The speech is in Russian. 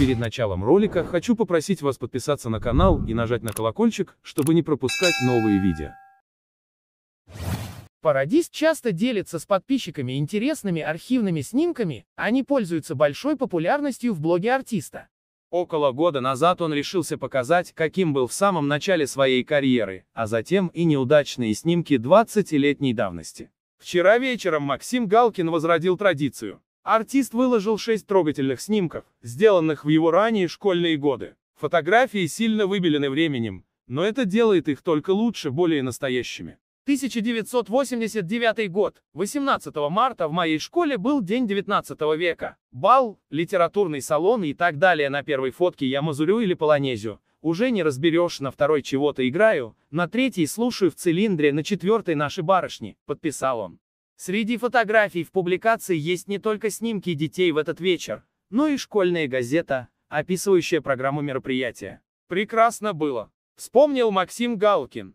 перед началом ролика хочу попросить вас подписаться на канал и нажать на колокольчик, чтобы не пропускать новые видео. Парадис часто делится с подписчиками интересными архивными снимками, они пользуются большой популярностью в блоге артиста. Около года назад он решился показать, каким был в самом начале своей карьеры, а затем и неудачные снимки 20-летней давности. Вчера вечером Максим Галкин возродил традицию. Артист выложил шесть трогательных снимков, сделанных в его ранние школьные годы. Фотографии сильно выбелены временем, но это делает их только лучше, более настоящими. 1989 год. 18 марта в моей школе был день 19 века. Бал, литературный салон и так далее. На первой фотке я мазурю или полонезю. Уже не разберешь, на второй чего-то играю, на третьей слушаю в цилиндре, на четвертой наши барышни, подписал он. Среди фотографий в публикации есть не только снимки детей в этот вечер, но и школьная газета, описывающая программу мероприятия. Прекрасно было. Вспомнил Максим Галкин.